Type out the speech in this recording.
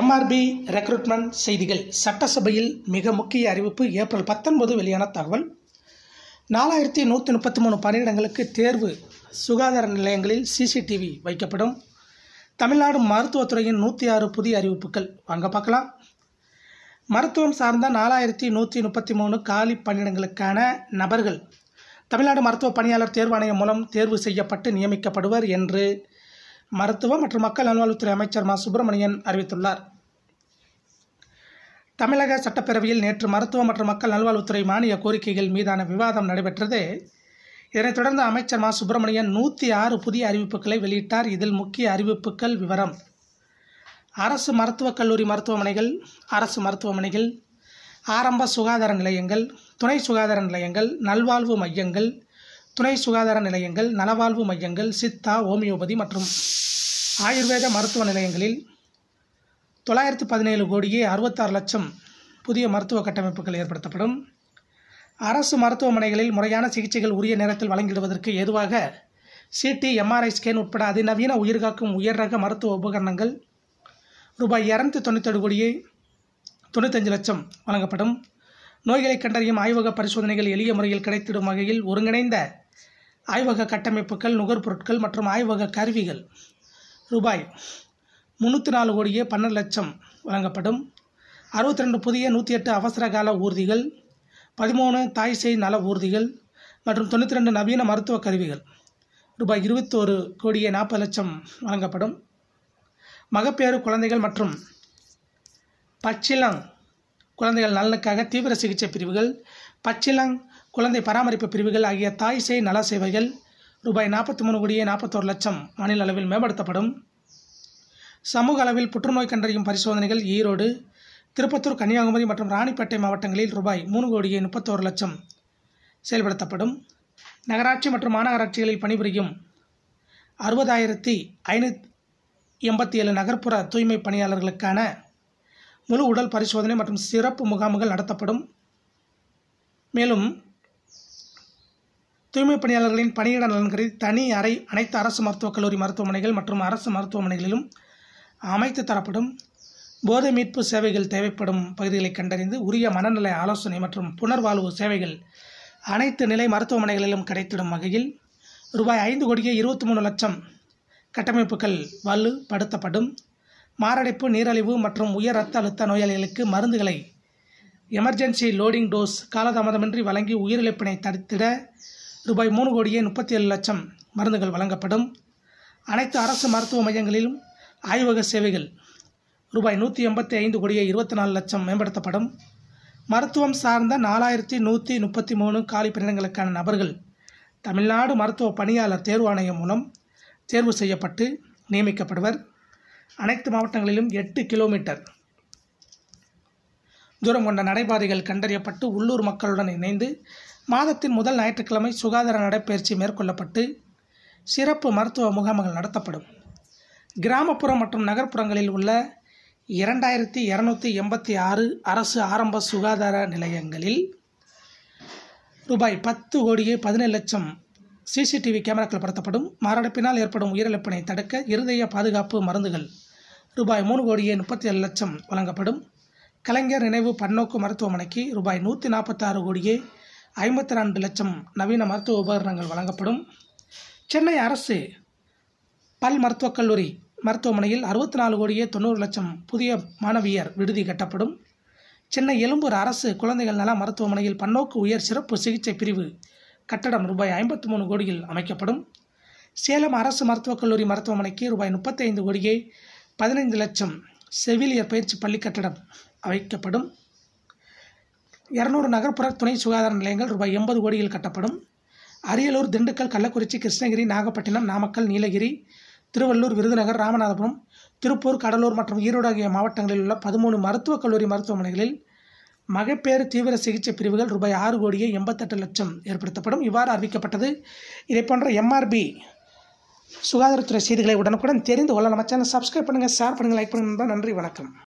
MRP recruitment செய்திகள் சட்டசபையில் மிக முக்கிய அறிவிப்பு ஏப்ரல் பத்தொன்பது வெளியான தகவல் நாலாயிரத்தி நூற்றி முப்பத்தி மூணு பணியிடங்களுக்கு தேர்வு சுகாதார நிலையங்களில் சிசிடிவி வைக்கப்படும் தமிழ்நாடு மருத்துவத்துறையின் நூற்றி ஆறு புதிய அறிவிப்புகள் வாங்க பார்க்கலாம் மருத்துவம் சார்ந்த நாலாயிரத்தி நூற்றி முப்பத்தி மூணு காலி பணியிடங்களுக்கான நபர்கள் தமிழ்நாடு மருத்துவ பணியாளர் தேர்வாணையம் மூலம் தேர்வு செய்யப்பட்டு நியமிக்கப்படுவர் என்று மருத்துவ மற்றும் மக்கள் நல்வாழ்வுத்துறை அமைச்சர் மா சுப்பிரமணியன் அறிவித்துள்ளார் தமிழக சட்டப்பேரவையில் நேற்று மருத்துவ மற்றும் மக்கள் நல்வாழ்வுத்துறை மானிய கோரிக்கைகள் மீதான விவாதம் நடைபெற்றது இதனைத் தொடர்ந்து அமைச்சர் மா சுப்பிரமணியன் நூற்றி ஆறு புதிய அறிவிப்புகளை வெளியிட்டார் இதில் முக்கிய அறிவிப்புகள் விவரம் அரசு மருத்துவக் கல்லூரி மருத்துவமனைகள் அரசு மருத்துவமனைகள் ஆரம்ப சுகாதார நிலையங்கள் துணை சுகாதார நிலையங்கள் நல்வாழ்வு மையங்கள் துணை சுகாதார நிலையங்கள் நலவாழ்வு மையங்கள் சித்தா ஹோமியோபதி மற்றும் ஆயுர்வேத மருத்துவ நிலையங்களில் தொள்ளாயிரத்து பதினேழு கோடியே அறுபத்தாறு லட்சம் புதிய மருத்துவ கட்டமைப்புகள் ஏற்படுத்தப்படும் அரசு மருத்துவமனைகளில் முறையான சிகிச்சைகள் உரிய நேரத்தில் வழங்கிடுவதற்கு ஏதுவாக சிடி எம்ஆர்ஐ ஸ்கேன் உட்பட அதிநவீன உயிர்காக்கும் உயர் ரக மருத்துவ உபகரணங்கள் ரூபாய் இரநூத்தி தொண்ணூத்தேழு கோடியே தொண்ணூத்தஞ்சு லட்சம் வழங்கப்படும் நோய்களை கண்டறியும் ஆய்வக பரிசோதனைகள் எளிய முறையில் கிடைத்திடும் வகையில் ஒருங்கிணைந்த ஆய்வக கட்டமைப்புகள் நுகர்பொருட்கள் மற்றும் ஆய்வக கருவிகள் ரூபாய் முந்நூற்றி நாலு கோடியே பன்னெண்டு லட்சம் வழங்கப்படும் அறுபத்தி ரெண்டு புதிய நூற்றி எட்டு அவசர கால ஊர்திகள் பதிமூணு தாய் செய் நல ஊர்திகள் மற்றும் தொண்ணூற்றி ரெண்டு நவீன மருத்துவ கருவிகள் ரூபாய் இருபத்தோரு கோடியே நாற்பது லட்சம் வழங்கப்படும் மகப்பேறு குழந்தைகள் மற்றும் பச்சிலங் குழந்தைகள் நலனுக்காக தீவிர சிகிச்சை பிரிவுகள் பச்சிலங் குழந்தை பராமரிப்பு பிரிவுகள் ஆகிய தாய் சேய் நல சேவைகள் ரூபாய் நாற்பத்தி மூணு கோடியே நாற்பத்தோரு லட்சம் மாநில அளவில் மேம்படுத்தப்படும் சமூக அளவில் புற்றுநோய் கண்டறியும் பரிசோதனைகள் ஈரோடு திருப்பத்தூர் கன்னியாகுமரி மற்றும் ராணிப்பேட்டை மாவட்டங்களில் ரூபாய் மூணு கோடியே முப்பத்தோரு லட்சம் செயல்படுத்தப்படும் நகராட்சி மற்றும் மாநகராட்சிகளில் பணிபுரியும் அறுபதாயிரத்தி ஐநூத் எண்பத்தி ஏழு நகர்ப்புற தூய்மை பணியாளர்களுக்கான முழு உடல் பரிசோதனை மற்றும் சிறப்பு முகாம்கள் நடத்தப்படும் மேலும் தூய்மை பணியாளர்களின் பணியிட நலன்களில் தனி அறை அனைத்து அரசு மருத்துவக் கல்லூரி மருத்துவமனைகள் மற்றும் அரசு மருத்துவமனைகளிலும் அமைத்து தரப்படும் போதை மீட்பு சேவைகள் தேவைப்படும் பகுதிகளை கண்டறிந்து உரிய மனநிலை ஆலோசனை மற்றும் புனர்வாழ்வு சேவைகள் அனைத்து நிலை மருத்துவமனைகளிலும் கிடைத்திடும் வகையில் ரூபாய் ஐந்து கோடியே இருபத்தி மூணு லட்சம் கட்டமைப்புகள் வலுப்படுத்தப்படும் மாரடைப்பு நீரழிவு மற்றும் உயர் இரத்த அழுத்த நோயாளிகளுக்கு மருந்துகளை எமர்ஜென்சி லோடிங் டோஸ் காலதாமதமின்றி வழங்கி உயிரிழப்பினை தடுத்திட ரூபாய் மூணு கோடியே முப்பத்தி ஏழு லட்சம் மருந்துகள் வழங்கப்படும் அனைத்து அரசு மருத்துவ மையங்களிலும் ஆய்வக சேவைகள் ரூபாய் நூற்றி எண்பத்தி ஐந்து கோடியே இருபத்தி நாலு லட்சம் மேம்படுத்தப்படும் மருத்துவம் சார்ந்த நாலாயிரத்தி நூற்றி முப்பத்தி மூணு காலி பணியிடங்களுக்கான நபர்கள் தமிழ்நாடு மருத்துவ பணியாளர் தேர்வாணையம் மூலம் தேர்வு செய்யப்பட்டு நியமிக்கப்படுவர் அனைத்து மாவட்டங்களிலும் எட்டு கிலோமீட்டர் தூரம் கொண்ட நடைபாதைகள் கண்டறியப்பட்டு உள்ளூர் மக்களுடன் இணைந்து மாதத்தின் முதல் ஞாயிற்றுக்கிழமை சுகாதார நடைப்பயிற்சி மேற்கொள்ளப்பட்டு சிறப்பு மருத்துவ முகாம்கள் நடத்தப்படும் கிராமப்புற மற்றும் நகர்ப்புறங்களில் உள்ள இரண்டாயிரத்தி இரநூத்தி எண்பத்தி ஆறு அரசு ஆரம்ப சுகாதார நிலையங்களில் ரூபாய் பத்து கோடியே பதினேழு லட்சம் சிசிடிவி கேமராக்கள் படுத்தப்படும் மாரடைப்பினால் ஏற்படும் உயிரிழப்பினை தடுக்க இருதய பாதுகாப்பு மருந்துகள் ரூபாய் மூணு கோடியே முப்பத்தி ஏழு லட்சம் வழங்கப்படும் கலைஞர் நினைவு பன்னோக்கு மருத்துவமனைக்கு ரூபாய் நூற்றி நாற்பத்தாறு கோடியே ஐம்பத்தி ரெண்டு லட்சம் நவீன மருத்துவ உபகரணங்கள் வழங்கப்படும் சென்னை அரசு பல் மருத்துவக் கல்லூரி மருத்துவமனையில் அறுபத்தி நாலு கோடியே தொண்ணூறு லட்சம் புதிய மாணவியர் விடுதி கட்டப்படும் சென்னை எழும்பூர் அரசு குழந்தைகள் நல மருத்துவமனையில் பன்னோக்கு உயர் சிறப்பு சிகிச்சை பிரிவு கட்டடம் ரூபாய் ஐம்பத்தி மூணு கோடியில் அமைக்கப்படும் சேலம் அரசு மருத்துவக் கல்லூரி மருத்துவமனைக்கு ரூபாய் முப்பத்தைந்து கோடியே பதினைந்து லட்சம் செவிலியர் பயிற்சி பள்ளி கட்டடம் அமைக்கப்படும் இரநூறு நகர்ப்புற துணை சுகாதார நிலையங்கள் ரூபாய் எண்பது கோடியில் கட்டப்படும் அரியலூர் திண்டுக்கல் கள்ளக்குறிச்சி கிருஷ்ணகிரி நாகப்பட்டினம் நாமக்கல் நீலகிரி திருவள்ளூர் விருதுநகர் ராமநாதபுரம் திருப்பூர் கடலூர் மற்றும் ஈரோடு ஆகிய மாவட்டங்களில் உள்ள பதிமூணு மருத்துவக் கல்லூரி மருத்துவமனைகளில் மகப்பேறு தீவிர சிகிச்சை பிரிவுகள் ரூபாய் ஆறு கோடியே எண்பத்தெட்டு லட்சம் ஏற்படுத்தப்படும் இவ்வாறு அறிவிக்கப்பட்டது இதை போன்ற எம்ஆர்பி சுகாதாரத்துறை செய்திகளை உடனுக்குடன் தெரிந்து கொள்ள நம்ம சேனல் சப்ஸ்கிரைப் பண்ணுங்கள் ஷேர் பண்ணுங்கள் லைக் பண்ணுங்கள் நன்றி வணக்கம்